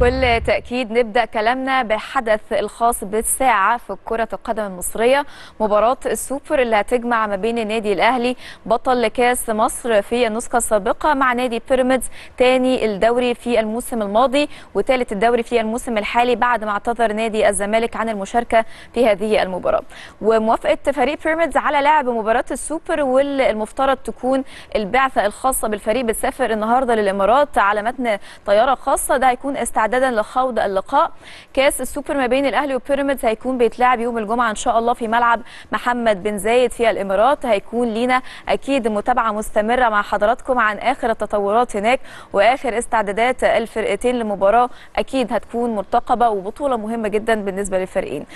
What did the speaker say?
بكل تأكيد نبدأ كلامنا بحدث الخاص بالساعة في كرة القدم المصرية مباراة السوبر اللي هتجمع ما بين النادي الأهلي بطل كاس مصر في النسخة السابقة مع نادي بيراميدز تاني الدوري في الموسم الماضي وتالت الدوري في الموسم الحالي بعد ما اعتذر نادي الزمالك عن المشاركة في هذه المباراة وموافقة فريق بيراميدز على لعب مباراة السوبر والمفترض تكون البعثة الخاصة بالفريق بتسافر النهاردة للإمارات على متن طيارة خاصة ده هيكون استعداد استعدادا لخوض اللقاء كاس السوبر ما بين الاهلي وبيراميدز هيكون بيتلعب يوم الجمعه ان شاء الله في ملعب محمد بن زايد في الامارات هيكون لينا اكيد متابعه مستمره مع حضراتكم عن اخر التطورات هناك واخر استعدادات الفرقتين لمباراه اكيد هتكون مرتقبه وبطوله مهمه جدا بالنسبه للفريقين